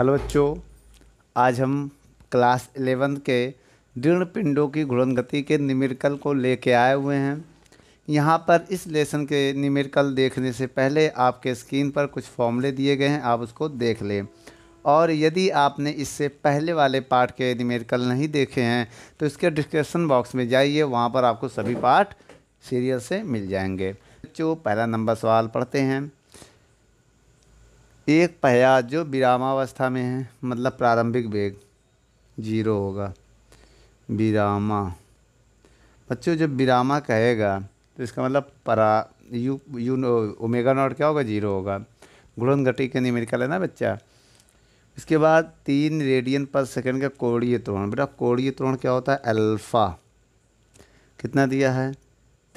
hello बच्चों आज हम क्लास एलेवन के दृढ़ पिंडों की घुड़न गति के निमिरकल को लेके आए हुए हैं यहाँ पर इस लेसन के निमिरकल देखने से पहले आपके स्क्रीन पर कुछ फॉर्मूले दिए गए हैं आप उसको देख लें और यदि आपने इससे पहले वाले पार्ट के निमिरकल नहीं देखे हैं तो इसके डिस्क्रिप्सन बॉक्स में जाइए वहाँ पर आपको सभी पार्ट सीरियल से मिल जाएंगे बच्चों पहला नंबर सवाल पढ़ते हैं एक पहया जो विरामावस्था में है मतलब प्रारंभिक वेग जीरो होगा विरामा बच्चों जब विरामा कहेगा तो इसका मतलब परा यू यू ओमेगा नॉट क्या होगा जीरो होगा घुड़न घटी के निमिरकल है ना बच्चा इसके बाद तीन रेडियन पर सेकंड का कोड़ीय त्रोण बेटा कोड़ीय त्रोण क्या होता है अल्फ़ा कितना दिया है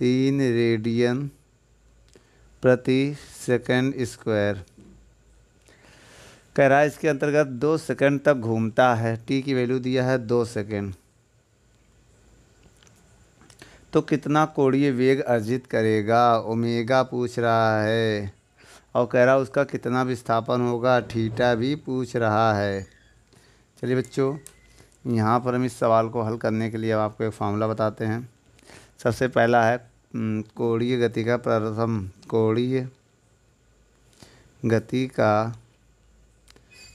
तीन रेडियन प्रति सेकंड स्क्वायर कह रहा है इसके अंतर्गत दो सेकंड तक घूमता है टी की वैल्यू दिया है दो सेकंड तो कितना कोड़ीय वेग अर्जित करेगा ओमेगा पूछ रहा है और कह रहा उसका कितना विस्थापन होगा ठीटा भी पूछ रहा है चलिए बच्चों यहाँ पर हम इस सवाल को हल करने के लिए अब आपको एक फार्मूला बताते हैं सबसे पहला है कोड़ीय गति का प्रथम कोड़ीय गति का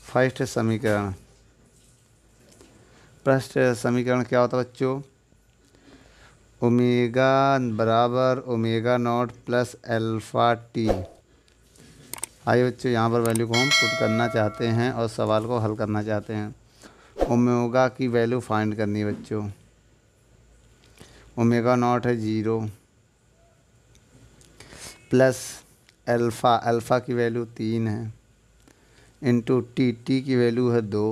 फर्स्ट समीकरण फर्स्ट समीकरण क्या होता है बच्चों ओमेगा बराबर omega naught plus alpha T आइए बच्चों यहाँ पर वैल्यू को हम पुट करना चाहते हैं और सवाल को हल करना चाहते हैं ओमेगा की वैल्यू फाइंड करनी है बच्चों ओमेगा नॉट है ज़ीरो प्लस अल्फ़ा अल्फ़ा की वैल्यू तीन है इंटू टी टी की वैल्यू है दो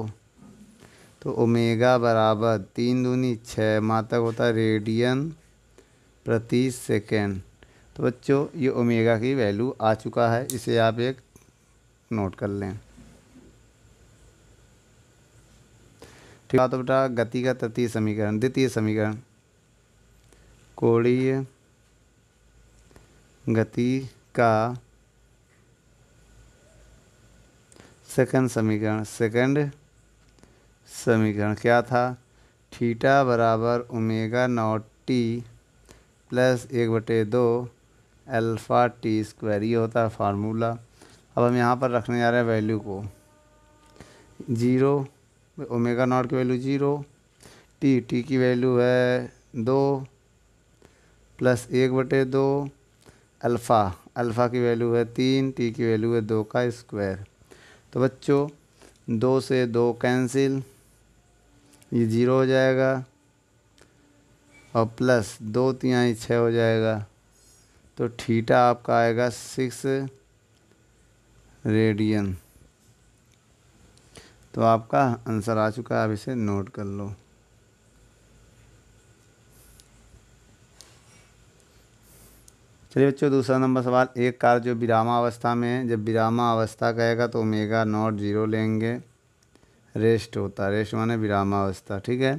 तो ओमेगा बराबर तीन दूनी छः मातक होता है रेडियन प्रति सेकेंड तो बच्चों ये ओमेगा की वैल्यू आ चुका है इसे आप एक नोट कर लें ठीक है तो बेटा गति का तृतीय समीकरण द्वितीय समीकरण कोड़ीय गति का सेकंड समीकरण सेकंड समीकरण क्या था थीटा बराबर ओमेगा नॉट टी प्लस एक बटे दो अल्फ़ा टी स्क्वायर ये होता है फार्मूला अब हम यहाँ पर रखने जा रहे हैं वैल्यू को जीरो ओमेगा नॉट की वैल्यू जीरो टी टी की वैल्यू है दो प्लस एक बटे दो अल्फ़ा अल्फ़ा की वैल्यू है तीन टी की वैल्यू है दो का स्क्वायर तो बच्चों दो से दो कैंसिल ये ज़ीरो हो जाएगा और प्लस दो तिहाई छः हो जाएगा तो ठीठा आपका आएगा सिक्स रेडियन तो आपका आंसर आ चुका है अब इसे नोट कर लो चलिए बच्चों दूसरा नंबर सवाल एक कार जो अवस्था में है जब अवस्था कहेगा तो ओमेगा नॉट जीरो लेंगे रेस्ट होता है रेस्ट माने अवस्था ठीक है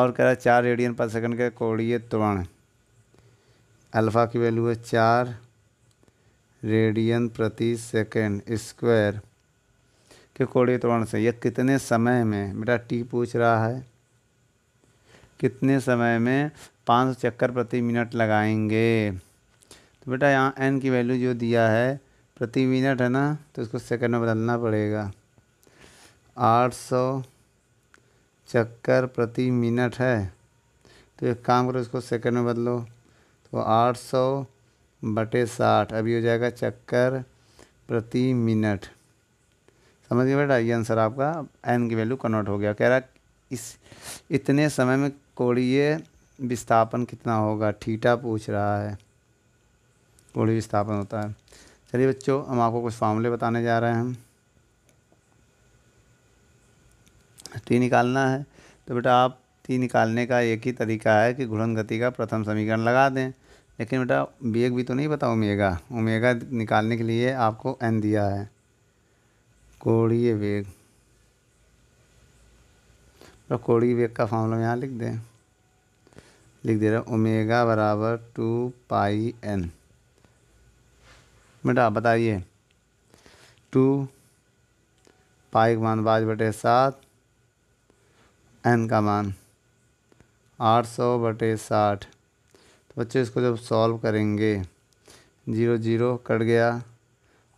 और कह रहा है चार रेडियन पर सेकंड के कोड़ीय त्वरण अल्फ़ा की वैल्यू है चार रेडियन प्रति सेकंड स्क्वायर के कोड़ीय त्वरण से यह कितने समय में बेटा टी पूछ रहा है कितने समय में पाँच सौ चक्कर प्रति मिनट लगाएंगे तो बेटा यहाँ एन की वैल्यू जो दिया है प्रति मिनट है ना तो इसको सेकंड में बदलना पड़ेगा आठ सौ चक्कर प्रति मिनट है तो एक काम करो इसको सेकंड में बदलो तो आठ सौ बटे साठ अभी हो जाएगा चक्कर प्रति मिनट समझ गए बेटा ये आंसर आपका एन की वैल्यू कन्वर्ट हो गया कह रहा इस इतने समय में कोड़िए विस्थापन कितना होगा ठीठा पूछ रहा है पूर्ण विस्थापन स्थापन होता है चलिए बच्चों हम आपको कुछ फार्मूले बताने जा रहे हैं टी निकालना है तो बेटा आप टी निकालने का एक ही तरीका है कि घुड़न गति का प्रथम समीकरण लगा दें लेकिन बेटा वेग भी तो नहीं पता उमेगा उमेगा निकालने के लिए आपको एन दिया है कोड़ी वेग तो कोड़ी वेग का फॉर्मूला यहाँ लिख दें लिख दे रहा ओमेगा बराबर टू पाई एन बेटा बताइए टू पाई का मान बाज बटे सात एन का मान आठ सौ बटे साठ तो बच्चे इसको जब सॉल्व करेंगे जीरो जीरो कट गया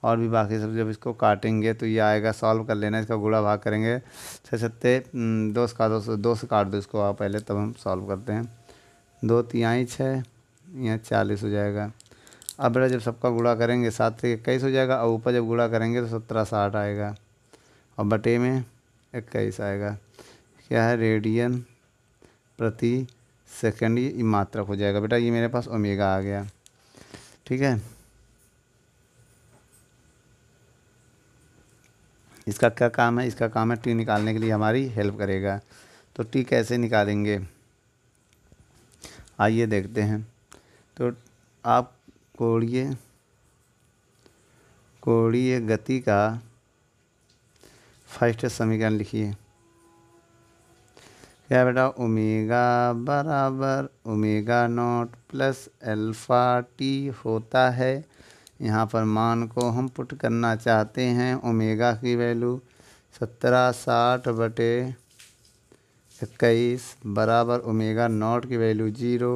और भी बाकी सब जब इसको काटेंगे तो ये आएगा सॉल्व कर लेना इसका गुड़ा भाग करेंगे छः सत्ते हम्म, दो से का दो दो से काट दो इसको आप पहले तब हम सॉल्व करते हैं दो तिहाई छः यहाँ चालीस हो जाएगा अब्रा जब सबका गुड़ा करेंगे सात से इक्कीस हो जाएगा और ऊपर जब गुड़ा करेंगे तो सत्रह साठ आएगा और बटे में इक्कीस आएगा क्या है रेडियन प्रति सेकंड ये मात्रक हो जाएगा बेटा ये मेरे पास ओमेगा आ गया ठीक है इसका क्या काम है इसका काम है टी निकालने के लिए हमारी हेल्प करेगा तो टी कैसे निकालेंगे आइए देखते हैं तो आप कोणीय कोणीय गति का फर्स्ट समीकरण लिखिए क्या बेटा ओमेगा बराबर omega naught plus alpha T होता है यहाँ पर मान को हम पुट करना चाहते हैं ओमेगा की वैल्यू सत्रह साठ बटे इक्कीस बराबर ओमेगा नॉट की वैल्यू जीरो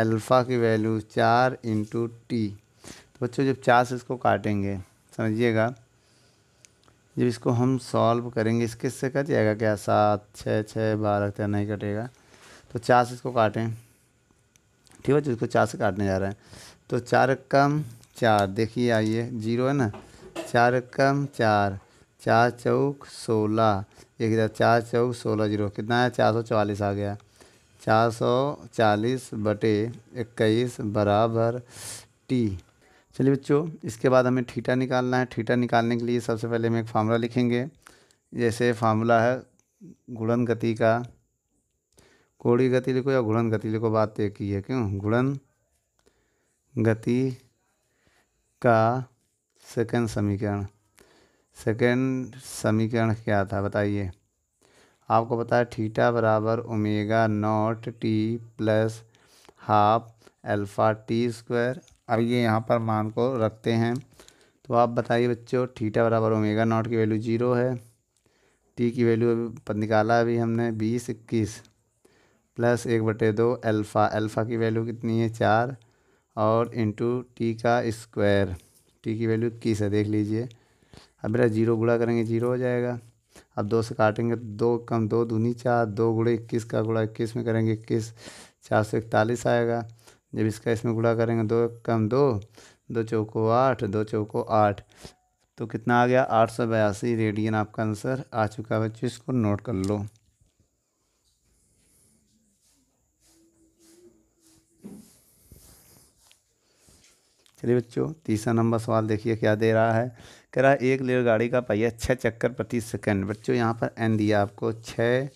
अल्फ़ा की वैल्यू चार इंटू टी तो बच्चों जब चार से इसको काटेंगे समझिएगा जब इसको हम सॉल्व करेंगे किस से कट जाएगा क्या सात छः छः बारह क्या नहीं कटेगा तो चार से इसको काटें ठीक है जिसको चार से काटने जा रहे हैं तो चार कम चार देखिए आइए जीरो है ना चार कम चार चार चौक सोलह एक हज़ार चार चौ सोलह जीरो कितना है चार सौ चवालीस आ गया चार सौ चालीस बटे इक्कीस बराबर टी चलिए बच्चों इसके बाद हमें ठीटा निकालना है ठीटा निकालने के लिए सबसे पहले हम एक फार्मूला लिखेंगे जैसे फार्मूला है गुणन गति का कोड़ी गति लिखो या घुड़न गति लिखो बात तो एक ही है क्यों घुड़न गति का सेकंड समीकरण सेकेंड समीकरण क्या था बताइए आपको पता है थीटा बराबर omega naught T plus half alpha T square अब ये यहाँ पर मान को रखते हैं तो आप बताइए बच्चों थीटा बराबर ओमेगा नॉट की वैल्यू जीरो है टी की वैल्यू अभी निकाला अभी हमने बीस इक्कीस प्लस एक बटे दो अल्फ़ा अल्फ़ा की वैल्यू कितनी है चार और इंटू टी का स्क्वायर टी की वैल्यू इक्कीस है देख लीजिए अब मेरा जीरो गुड़ा करेंगे जीरो हो जाएगा अब दो से काटेंगे तो दो कम दो दूनी चार दो गुड़े इक्कीस का गुड़ा इक्कीस में करेंगे इक्कीस चार सौ इकतालीस आएगा जब इसका इसमें गुड़ा करेंगे दो कम दो दो चौको आठ दो चौको आठ तो कितना आ गया आठ सौ बयासी रेडियन आपका आंसर आ चुका है बच्चों इसको नोट कर लो चलिए बच्चों तीसरा नंबर सवाल देखिए क्या दे रहा है कह है एक गाड़ी का पहिया छः चक्कर प्रति सेकंड बच्चों यहाँ पर एन दिया आपको छः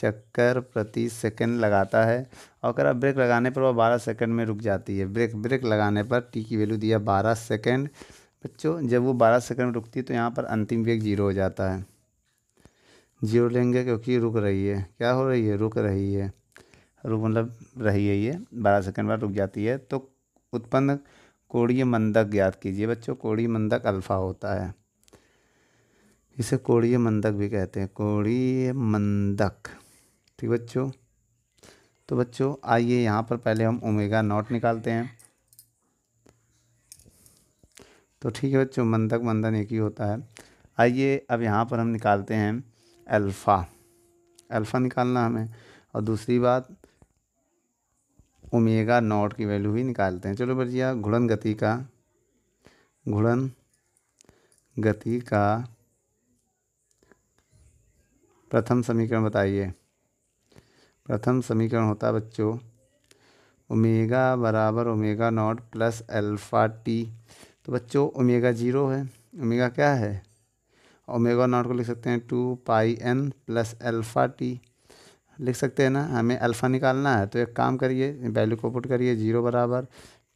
चक्कर प्रति सेकंड लगाता है और करा ब्रेक लगाने पर वह बारह सेकंड में रुक जाती है ब्रेक ब्रेक लगाने पर टी की वैल्यू दिया बारह सेकंड बच्चों जब वो बारह सेकंड में रुकती है तो यहाँ पर अंतिम वेग जीरो हो जाता है जीरो लेंगे क्योंकि रुक रही है क्या हो रही है रुक रही है रुक मतलब रही है ये बारह सेकेंड बाद रुक जाती है तो उत्पन्न कोड़ीय मंदक याद कीजिए बच्चों कोड़ी मंदक अल्फ़ा होता है इसे कोड़ीय मंदक भी कहते हैं कोड़ीय मंदक ठीक बच्चों तो बच्चों आइए यहाँ पर पहले हम ओमेगा नॉट निकालते हैं तो ठीक है बच्चों मंदक मंदन एक ही होता है आइए अब यहाँ पर हम निकालते हैं अल्फ़ा अल्फ़ा निकालना हमें और दूसरी बात ओमेगा नॉट की वैल्यू ही निकालते हैं चलो भैया घुड़न गति का घुड़न गति का प्रथम समीकरण बताइए प्रथम समीकरण होता है बच्चों ओमेगा बराबर omega naught plus alpha T तो बच्चों ओमेगा जीरो है ओमेगा क्या है ओमेगा नॉट को लिख सकते हैं two pi N plus alpha T लिख सकते हैं ना हमें अल्फ़ा निकालना है तो एक काम करिए वैल्यू को पुट करिए जीरो बराबर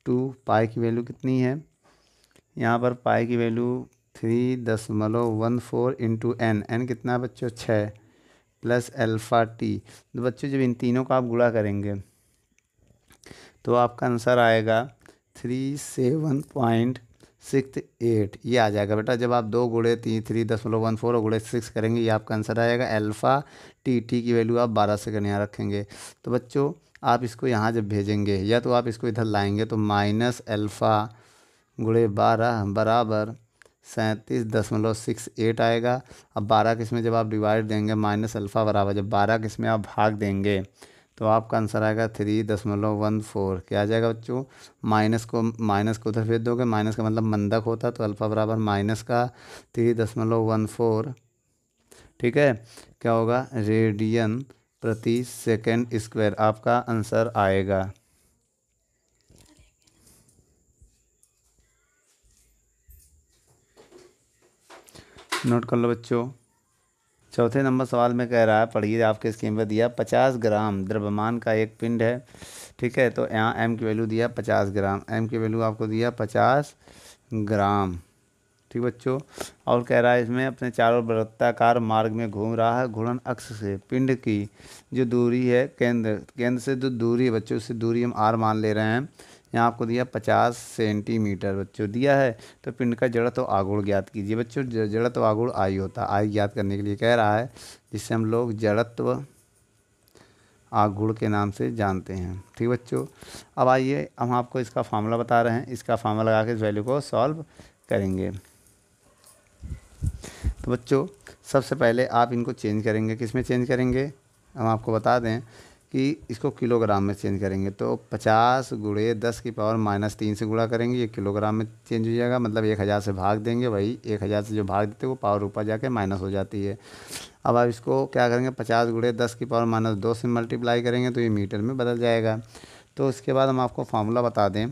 टू पाई की वैल्यू कितनी है यहाँ पर पाई की वैल्यू थ्री दशमलव one four into N N कितना है बच्चों छः प्लस अल्फ़ा टी तो बच्चों जब इन तीनों का आप गुड़ा करेंगे तो आपका आंसर आएगा three seven point six eight ये आ जाएगा बेटा जब आप दो गुड़े तीन थ्री दसमलव मतलब वन फोर और गुड़े सिक्स करेंगे ये आपका आंसर आएगा एल्फ़ा टी टी की वैल्यू आप बारह सेकंड यहाँ रखेंगे तो बच्चों आप इसको यहाँ जब भेजेंगे या तो आप इसको इधर लाएंगे तो माइनस एल्फ़ा गुड़े बारह बराबर सैंतीस दशमलव सिक्स एट आएगा अब बारह किस्में जब आप डिवाइड देंगे माइनस अल्फ़ा बराबर जब बारह किस्में आप भाग देंगे तो आपका आंसर आएगा थ्री दशमलव वन फोर क्या आ जाएगा बच्चों माइनस को माइनस को उधर फेर दोगे माइनस का मतलब मंदक होता तो अल्फ़ा बराबर माइनस का थ्री दशमलव वन फोर ठीक है क्या होगा रेडियन प्रति सेकेंड स्क्वायर आपका आंसर आएगा नोट कर लो बच्चों चौथे नंबर सवाल में कह रहा है पढ़िए आपके स्क्रीन पर दिया पचास ग्राम द्रव्यमान का एक पिंड है ठीक है तो यहाँ एम की वैल्यू दिया पचास ग्राम एम की वैल्यू आपको दिया पचास ग्राम ठीक बच्चों और कह रहा है इसमें अपने चारों वृत्ताकार मार्ग में घूम रहा है घूर्णन अक्ष से पिंड की जो दूरी है केंद्र केंद्र से जो दूरी है बच्चों उससे दूरी हम आर मान ले रहे हैं यहाँ आपको दिया पचास सेंटीमीटर बच्चों दिया है तो पिंड का जड़त तो आगुड़ ज्ञात कीजिए बच्चों जड़त्व तो आगुड़ आई होता है आई ज्ञात करने के लिए कह रहा है जिससे हम लोग जड़त्व आगुड़ के नाम से जानते हैं ठीक बच्चों अब आइए हम आपको इसका फार्मूला बता रहे हैं इसका फार्मूला लगा के इस वैल्यू को सॉल्व करेंगे तो बच्चों सबसे पहले आप इनको चेंज करेंगे किस में चेंज करेंगे हम आपको बता दें कि इसको किलोग्राम में चेंज करेंगे तो पचास गुड़े दस की पावर माइनस तीन से गुड़ा करेंगे ये किलोग्राम में चेंज हो जाएगा मतलब एक हज़ार से भाग देंगे वही एक हज़ार से जो भाग देते हैं वो पावर ऊपर जाके माइनस हो जाती है अब आप इसको क्या करेंगे पचास गुड़े दस की पावर माइनस दो से मल्टीप्लाई करेंगे तो ये मीटर में बदल जाएगा तो उसके बाद हम आपको फार्मूला बता दें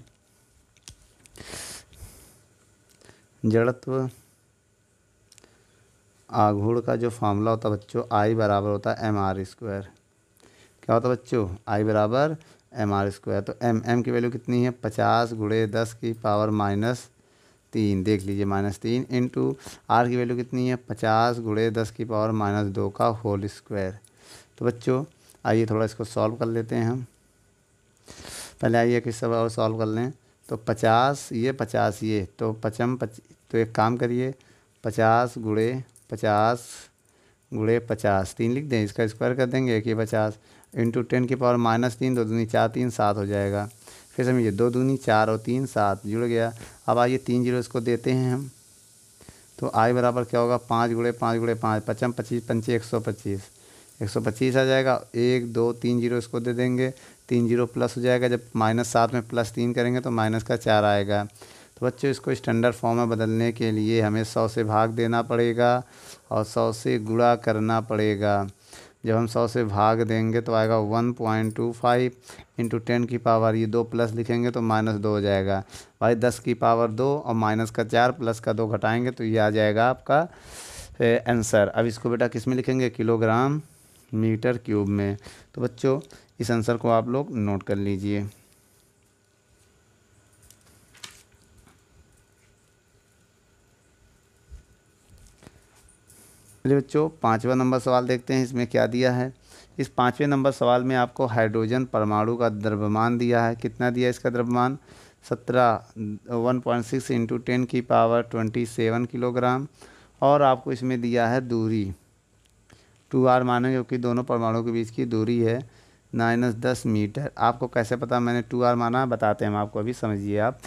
जड़त्व आघूड़ का जो फार्मूला होता है बच्चों आई बराबर होता है एम आर स्क्वायर क्या होता है बच्चों आई बराबर एम आर स्क्वायर तो एम एम की वैल्यू कितनी है पचास गुड़े दस की पावर माइनस तीन देख लीजिए माइनस तीन इंटू आर की वैल्यू कितनी है पचास गुड़े दस की पावर माइनस दो का होल स्क्वायर तो बच्चों आइए थोड़ा इसको सॉल्व कर लेते हैं हम पहले आइए किस सब और सॉल्व कर लें तो पचास ये पचास ये तो पचम पच तो एक काम करिए पचास गुड़े पचास गुड़े पचास तीन लिख दें इसका स्क्वायर कर देंगे एक ही पचास इंटू टेन की पावर माइनस तीन दो दूनी चार तीन सात हो जाएगा फिर समझिए दो दूनी चार और तीन सात जुड़ गया अब आइए तीन जीरो इसको देते हैं हम तो आई बराबर क्या होगा पाँच गुड़े पाँच गुड़े पाँच पचम पच्चीस पंचे एक सौ पच्चीस एक सौ पच्चीस आ जाएगा एक दो तीन जीरो इसको दे देंगे तीन जीरो प्लस हो जाएगा जब माइनस सात में प्लस तीन करेंगे तो माइनस का चार आएगा तो बच्चों इसको स्टैंडर्ड फॉर्म में बदलने के लिए हमें सौ से भाग देना पड़ेगा और सौ से गुड़ा करना पड़ेगा जब हम सौ से भाग देंगे तो आएगा one point two five into ten की पावर ये दो प्लस लिखेंगे तो माइनस दो हो जाएगा भाई दस की पावर दो और माइनस का चार प्लस का दो घटाएंगे तो ये आ जाएगा आपका आंसर अब इसको बेटा किस में लिखेंगे किलोग्राम मीटर क्यूब में तो बच्चों इस आंसर को आप लोग नोट कर लीजिए मेरे बच्चों पाँचवा नंबर सवाल देखते हैं इसमें क्या दिया है इस पाँचवें नंबर सवाल में आपको हाइड्रोजन परमाणु का द्रव्यमान दिया है कितना दिया है इसका द्रव्यमान सत्रह one point six into ten की पावर ट्वेंटी सेवन किलोग्राम और आपको इसमें दिया है दूरी टू आर मानो क्योंकि दोनों परमाणु के बीच की दूरी है माइनस दस मीटर आपको कैसे पता मैंने टू आर माना बताते हैं हम आपको अभी समझिए आप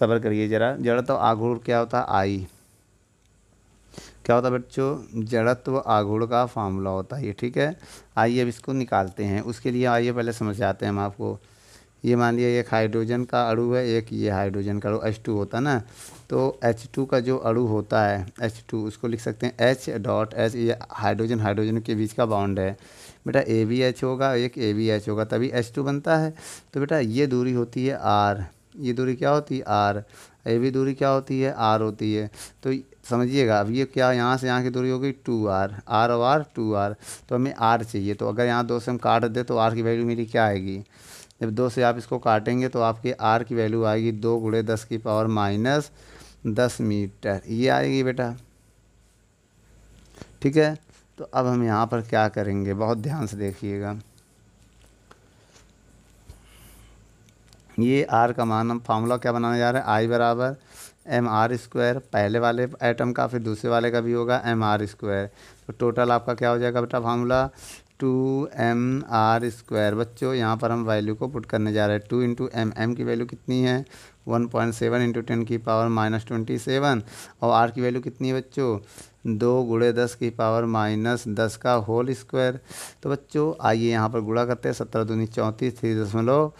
सब्र करिए ज़रा जरा तो आघूर क्या होता है आई क्या होता है बच्चों जड़त्व आगुण का फार्मूला होता है ये ठीक है आइए अब इसको निकालते हैं उसके लिए आइए पहले समझ जाते हैं हम आपको ये मान लिया एक हाइड्रोजन का अणु है एक ये हाइड्रोजन का अणु एच टू होता है ना तो एच टू का जो अणु होता है एच टू उसको लिख सकते हैं एच डॉट एच ये हाइड्रोजन हाइड्रोजन के बीच का बाउंड है बेटा ए बी एच होगा एक ए बी एच होगा तभी एच टू बनता है तो बेटा ये दूरी होती है आर ये दूरी क्या होती है आर ए बी दूरी क्या होती है आर होती है तो समझिएगा अब ये क्या यहाँ से यहाँ की दूरी होगी टू आर आर और आर टू आर तो हमें आर चाहिए तो अगर यहाँ दो से हम काट दें तो आर की वैल्यू मेरी क्या आएगी जब दो से आप इसको काटेंगे तो आपके आर की वैल्यू आएगी दो गुड़े दस की पावर माइनस दस मीटर ये आएगी बेटा ठीक है तो अब हम यहाँ पर क्या करेंगे बहुत ध्यान से देखिएगा ये आर का मान हम फार्मूला क्या बनाने जा रहे हैं आई बराबर एम आर स्क्वायर पहले वाले आइटम का फिर दूसरे वाले का भी होगा एम आर स्क्वायर तो टोटल आपका क्या हो जाएगा बेटा formula two M R square बच्चों यहाँ पर हम वैल्यू को पुट करने जा रहे हैं टू इंटू एम एम की वैल्यू कितनी है one point seven into ten की पावर माइनस ट्वेंटी सेवन और आर की वैल्यू कितनी है बच्चों दो गुड़े दस की पावर माइनस दस का होल स्क्वायर तो बच्चों आइए यहाँ पर गुड़ा करते हैं सत्रह दूनी चौंतीस थ्री दशमलव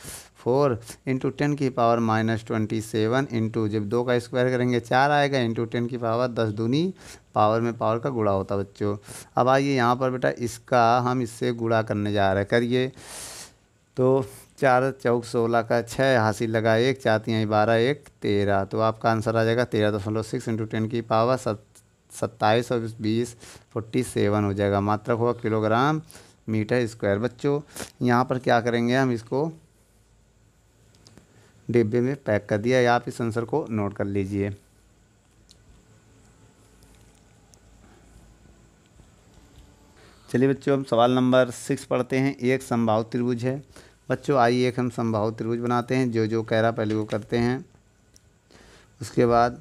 फोर इंटू टेन की power minus twenty seven into जब दो का स्क्वायर करेंगे चार आएगा इंटू टेन की पावर दस दूनी पावर में पावर का गुड़ा होता बच्चों अब आइए यहाँ पर बेटा इसका हम इससे गुड़ा करने जा रहे हैं करिए तो चार चौक सोलह का छः हासिल लगा एक चार बारह एक तेरह तो आपका आंसर आ जाएगा तेरह दशमलव सिक्स इंटू टेन की पावर सत सत्ताईस और बीस फोर्टी सेवन हो जाएगा मात्रक होगा किलोग्राम मीटर स्क्वायर बच्चों यहाँ पर क्या करेंगे हम इसको डिब्बे में पैक कर दिया या आप इस आंसर को नोट कर लीजिए चलिए बच्चों हम सवाल नंबर सिक्स पढ़ते हैं एक संभाव त्रिभुज है बच्चों आइए एक हम संभाव त्रिभुज बनाते हैं जो जो कह रहा पहले वो करते हैं उसके बाद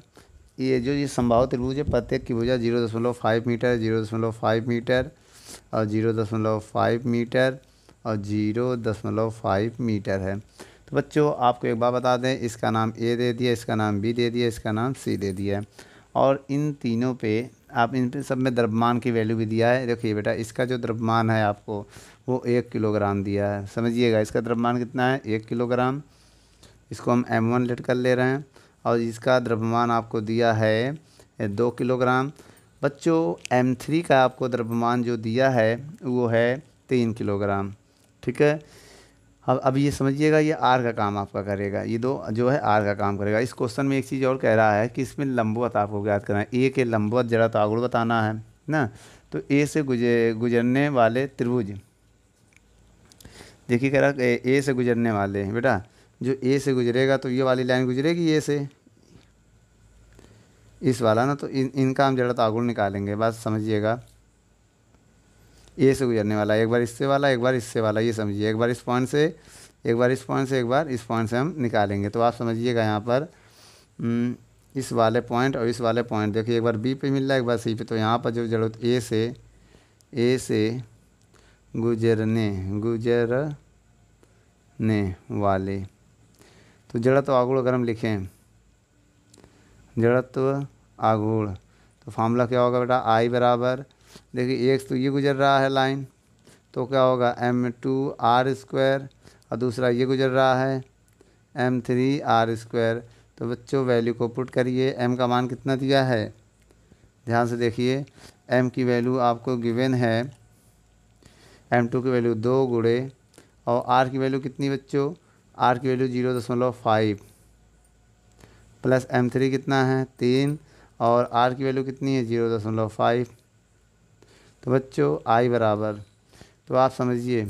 ये जो ये संभाव त्रिभुज है प्रत्येक की भुजा जीरो दशमलव फाइव मीटर जीरो दशमलव फाइव मीटर और जीरो दशमलव फाइव मीटर और जीरो दशमलव फाइव मीटर है तो बच्चों आपको एक बार बता दें इसका नाम ए दे दिया इसका नाम बी दे दिया इसका नाम सी दे दिया और इन तीनों पे आप इन पे सब में द्रव्यमान की वैल्यू भी दिया है देखिए बेटा इसका जो द्रव्यमान है आपको वो एक किलोग्राम दिया है समझिएगा इसका द्रव्यमान कितना है एक किलोग्राम इसको हम एम वन लेट कर ले रहे हैं और इसका द्रव्यमान आपको दिया है दो किलोग्राम बच्चों एम थ्री का आपको द्रव्यमान जो दिया है वो है तीन किलोग्राम ठीक है अब अब ये समझिएगा ये आर का काम आपका करेगा ये दो जो है आर का काम करेगा इस क्वेश्चन में एक चीज़ और कह रहा है कि इसमें लंबवत आपको याद करना है ए के लंबवत जड़ा तागुड़ तो बताना है ना तो ए से गुजर गुजरने वाले त्रिभुज देखिए कह रहा ए से गुजरने वाले बेटा जो ए से गुजरेगा तो ये वाली लाइन गुजरेगी ए से इस वाला ना तो इन इनका हम जड़ा तो आगुल निकालेंगे बात समझिएगा ए से गुजरने वाला एक बार इससे वाला एक बार इससे वाला ये समझिए एक बार इस पॉइंट से एक बार इस पॉइंट से एक बार इस पॉइंट से हम निकालेंगे तो आप समझिएगा यहाँ पर इस वाले पॉइंट और इस वाले पॉइंट देखिए एक बार बी पे मिल रहा है एक बार सी पे तो यहाँ पर जो जड़ ए से ए से गुजरने गुजरने वाले तो जड़ा तो आगुड़ अगर हम लिखें जड़त्व आगुण तो फार्मूला क्या होगा बेटा आई बराबर देखिए एक तो ये गुजर रहा है लाइन तो क्या होगा एम टू आर स्क्वायर और दूसरा ये गुजर रहा है एम थ्री आर स्क्वायर तो बच्चों वैल्यू को पुट करिए एम का मान कितना दिया है ध्यान से देखिए एम की वैल्यू आपको गिवन है एम टू की वैल्यू दो गुड़े और आर की वैल्यू कितनी बच्चों आर की वैल्यू जीरो दशमलव फाइव प्लस एम थ्री कितना है तीन और आर की वैल्यू कितनी है जीरो दशमलव फाइव तो बच्चों आई बराबर तो आप समझिए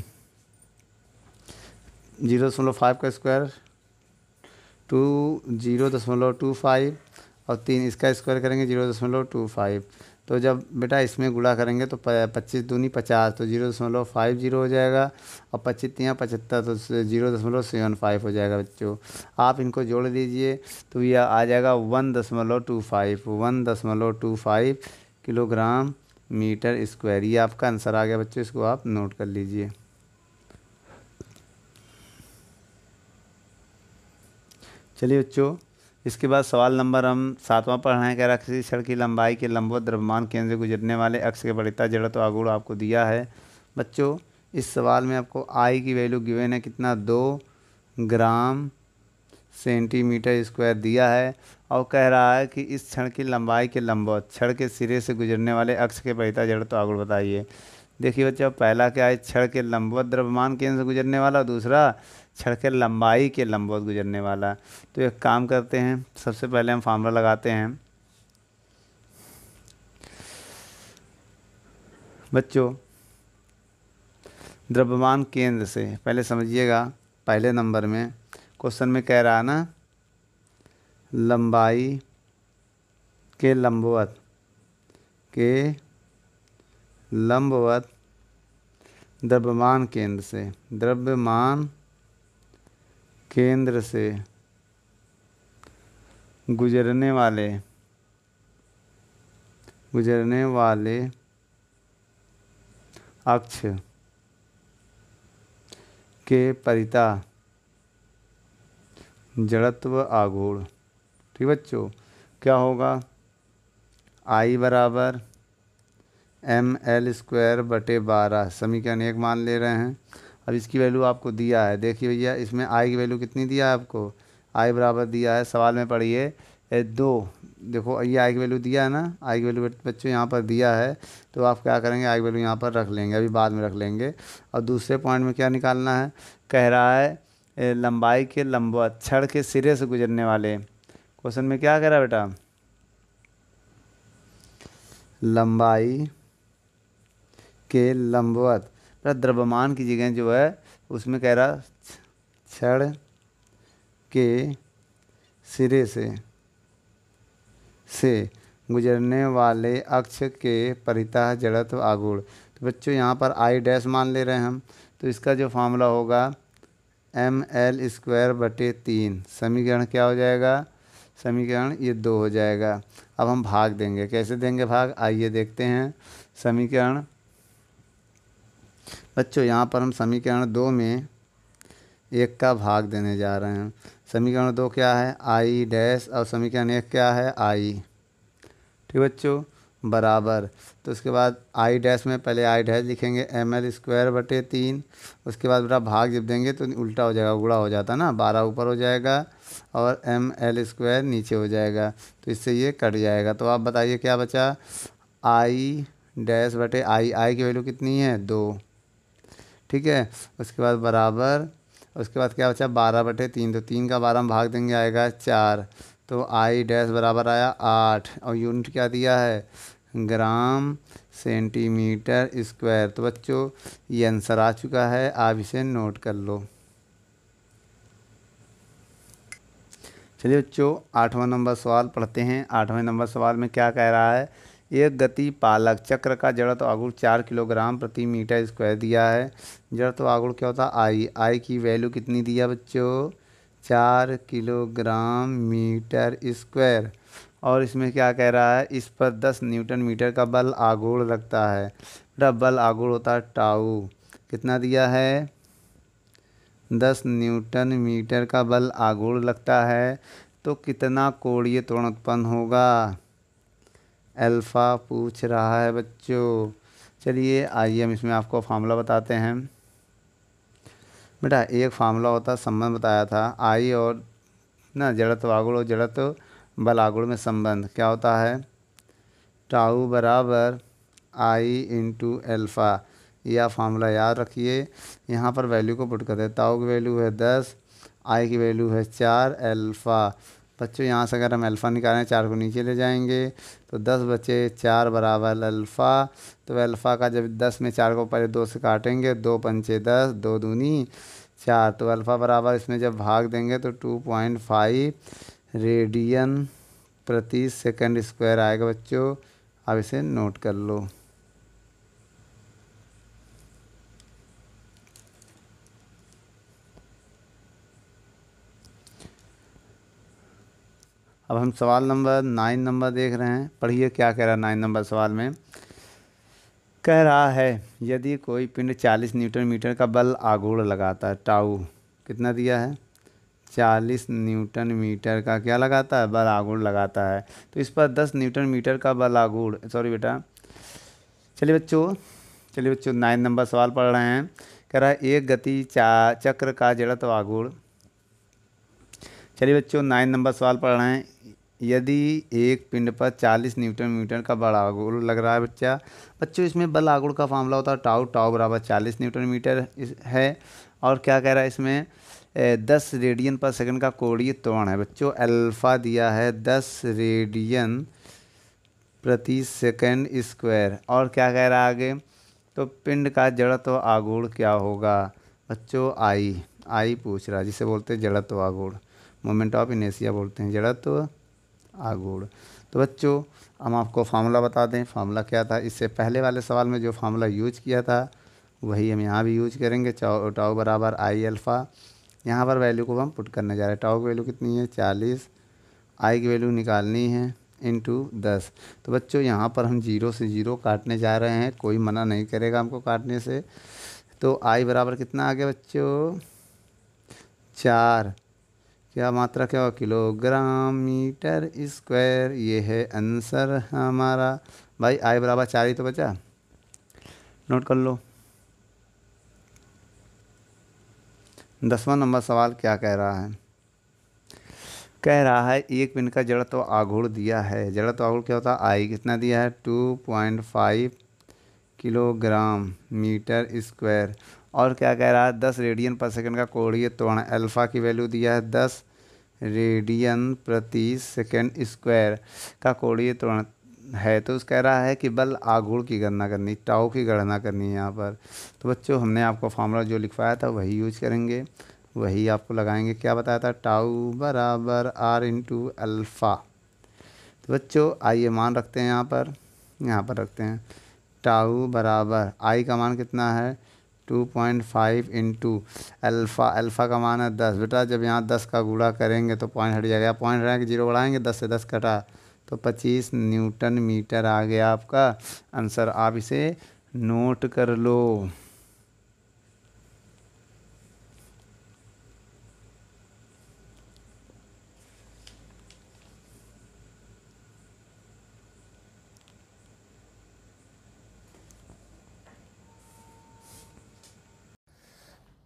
जीरो दशमलव फाइव का स्क्वायर टू जीरो दशमलव टू फाइव और तीन इसका स्क्वायर करेंगे जीरो दशमलव टू फाइव तो जब बेटा इसमें गुड़ा करेंगे तो पच्चीस दूनी पचास तो जीरो दशमलव फाइव जीरो हो जाएगा और पच्चीस तियाँ पचहत्तर तो जीरो दशमलव सेवन फाइव हो जाएगा बच्चों आप इनको जोड़ दीजिए तो यह आ जाएगा वन दशमलव टू फाइव वन दशमलव two five kilogram metre square ये आपका आंसर आ गया बच्चों इसको आप नोट कर लीजिए चलिए बच्चों इसके बाद सवाल नंबर हम सातवां पढ़ रहे हैं कह रहा किसी क्षण की लंबाई के लंबवत द्रव्यमान केंद्र से गुजरने वाले अक्ष के बढ़ता तो आगुड़ आपको दिया है बच्चों इस सवाल में आपको आई की वैल्यू गिवेन है कितना दो ग्राम सेंटीमीटर स्क्वायर दिया है और कह रहा है कि इस क्षण की लंबाई के लंबवत क्षण के सिरे से गुजरने वाले अक्ष के बढ़ता तो आगुड़ बताइए देखिए बच्चों पहला क्या है क्षण के लंबवत द्रव्यमान केंद्र से गुजरने वाला दूसरा के लंबाई के लंबवत गुजरने वाला तो एक काम करते हैं सबसे पहले हम फार्मूला लगाते हैं बच्चों द्रव्यमान केंद्र से पहले समझिएगा पहले नंबर में क्वेश्चन में कह रहा है ना लंबाई के लंबवत के लंबवत द्रव्यमान केंद्र से द्रव्यमान केंद्र से गुजरने वाले गुजरने वाले अक्ष के परिता जड़त्व आगूढ़ ठीक बच्चों क्या होगा आई बराबर एम एल स्क्वायर बटे बारह समीकरण एक मान ले रहे हैं अब इसकी वैल्यू आपको दिया है देखिए भैया इसमें आई की वैल्यू कितनी दिया है आपको आई बराबर दिया है सवाल में पढ़िए दो देखो ये आई की वैल्यू दिया है ना आई की वैल्यू बच्चों यहाँ पर दिया है तो आप क्या करेंगे आई की वैल्यू यहाँ पर रख लेंगे अभी बाद में रख लेंगे और दूसरे पॉइंट में क्या निकालना है कह रहा है लंबाई के लंबा छड़ के सिरे से गुजरने वाले क्वेश्चन में क्या कह रहा है बेटा लंबाई के लंबवत पर द्रव्यमान की जगह जो है उसमें कह रहा क्षण के सिरे से से गुजरने वाले अक्ष के परितः जड़त्व आगुण तो बच्चों यहाँ पर आई डैश मान ले रहे हैं हम तो इसका जो फॉर्मूला होगा एम एल स्क्वायर बटे तीन समीकरण क्या हो जाएगा समीकरण ये दो हो जाएगा अब हम भाग देंगे कैसे देंगे भाग आइए देखते हैं समीकरण बच्चों यहाँ पर हम समीकरण दो में एक का भाग देने जा रहे हैं समीकरण दो क्या है आई डैश और समीकरण एक क्या है आई ठीक बच्चों बराबर तो उसके बाद आई डैश में पहले आई डैश लिखेंगे एम एल स्क्वायर बटे तीन उसके बाद बड़ा भाग जब देंगे तो उल्टा हो जाएगा उगड़ा हो जाता ना बारह ऊपर हो जाएगा और एम एल स्क्वायर नीचे हो जाएगा तो इससे ये कट जाएगा तो आप बताइए क्या बचा आई डैश बटे आई आई की वैल्यू कितनी है दो ठीक है उसके बाद बराबर उसके बाद क्या बचा बारह बटे तीन तो तीन का बारह में भाग देंगे आएगा चार तो आई डैश बराबर आया आठ और यूनिट क्या दिया है ग्राम सेंटीमीटर स्क्वायर तो बच्चों ये आंसर आ चुका है आप इसे नोट कर लो चलिए बच्चों आठवां नंबर सवाल पढ़ते हैं आठवें नंबर सवाल में क्या कह रहा है एक गति पालक चक्र का जड़त्व तो आगुण चार किलोग्राम प्रति मीटर स्क्वायर दिया है जड़त्व तो आगुण क्या होता है आई आई की वैल्यू कितनी दिया बच्चों चार किलोग्राम मीटर स्क्वायर और इसमें क्या कह रहा है इस पर दस न्यूटन मीटर का बल आगुण लगता है बेटा बल आगुण होता है टाऊ कितना दिया है दस न्यूटन मीटर का बल आगुण लगता है तो कितना कोणीय त्वरण उत्पन्न होगा अल्फ़ा पूछ रहा है बच्चों चलिए आइए हम इसमें आपको फार्मूला बताते हैं बेटा एक फार्मूला होता संबंध बताया था आई और ना जड़त्व आगुड़ और जड़त्व बलागुण में संबंध क्या होता है टाऊ बराबर आई इंटू एल्फ़ा यह फार्मूला याद रखिए यहाँ पर वैल्यू को पुट कर ताऊ की वैल्यू है दस आई की वैल्यू है चार एल्फ़ा बच्चों यहाँ से अगर हम अल्फ़ा निकालें चार को नीचे ले जाएंगे तो दस बचे चार बराबर अल्फ़ा तो अल्फ़ा का जब दस में चार को पहले दो से काटेंगे दो पंचे दस दो दूनी चार तो अल्फ़ा बराबर इसमें जब भाग देंगे तो टू पॉइंट फाइव रेडियन प्रति सेकंड स्क्वायर आएगा बच्चों अब इसे नोट कर लो अब हम सवाल नंबर नाइन नंबर देख रहे हैं पढ़िए क्या कह रहा है नाइन नंबर सवाल में कह रहा है यदि कोई पिंड 40 न्यूटन मीटर का बल आगोड़ लगाता है टाऊ कितना दिया है 40 न्यूटन मीटर का क्या लगाता है बल आगोड़ लगाता है तो इस पर 10 न्यूटन मीटर का बल आगोड़ सॉरी बेटा चलिए बच्चों चलिए बच्चों नाइन नंबर सवाल पढ़ रहे हैं कह रहा है एक गति चा चक्र का जड़त्व आगोड़ चलिए बच्चों नाइन नंबर सवाल पढ़ रहे हैं यदि एक पिंड पर 40 न्यूटन मीटर का बड़ा आगुड़ लग रहा है बच्चा बच्चों इसमें बल आगुड़ का फार्मूला होता है टाउ टाउ बराबर 40 न्यूटन मीटर है और क्या कह रहा है इसमें दस रेडियन पर सेकंड का कोड़ी त्वरण है बच्चों अल्फ़ा दिया है दस रेडियन प्रति सेकंड स्क्वायर और क्या कह रहा है आगे तो पिंड का जड़त्व आगुण क्या होगा बच्चों आई आई पूछ रहा जिसे बोलते हैं जड़त्व आगुड़ मोमेंट ऑफ इनेसिया बोलते हैं जड़त्व गुड़ तो बच्चों हम आपको फार्मूला बता दें फार्मूला क्या था इससे पहले वाले सवाल में जो फार्मूला यूज किया था वही हम यहाँ भी यूज करेंगे टाओ बराबर आई अल्फ़ा यहाँ पर वैल्यू को हम पुट करने जा रहे हैं टाओ की वैल्यू कितनी है चालीस आई की वैल्यू निकालनी है इंटू दस तो बच्चों यहाँ पर हम जीरो से जीरो काटने जा रहे हैं कोई मना नहीं करेगा हमको काटने से तो आई बराबर कितना आ गया बच्चों चार क्या मात्रा क्या हुआ किलोग्राम मीटर स्क्वायर ये है आंसर हमारा भाई आई बराबर चार ही तो बचा नोट कर लो दसवां नंबर सवाल क्या कह रहा है कह रहा है एक पिन का जड़ तो आघूर दिया है जड़ तो आघूर क्या होता है आई कितना दिया है two point five kilogram metre square और क्या कह रहा है दस रेडियन पर सेकंड का कोणीय त्वरण अल्फ़ा की वैल्यू दिया है दस रेडियन प्रति सेकेंड स्क्वायर का कोड़ी त्वरण है तो उस कह रहा है कि बल आघूर्ण की गणना करनी टाओ की गणना करनी है यहाँ पर तो बच्चों हमने आपको फार्मूला जो लिखवाया था वही यूज करेंगे वही आपको लगाएंगे क्या बताया था टाओ बराबर आर इंटू अल्फ़ा तो बच्चों आई ये मान रखते हैं यहाँ पर यहाँ पर रखते हैं टाऊ बराबर आई का मान कितना है two point five two alpha alpha का मान है दस बेटा जब यहाँ दस का गुड़ा करेंगे तो पॉइंट हट जाएगा पॉइंट हटाएंगे जीरो बढ़ाएंगे दस से दस कटा तो पच्चीस न्यूटन मीटर आ गया आपका आंसर आप इसे नोट कर लो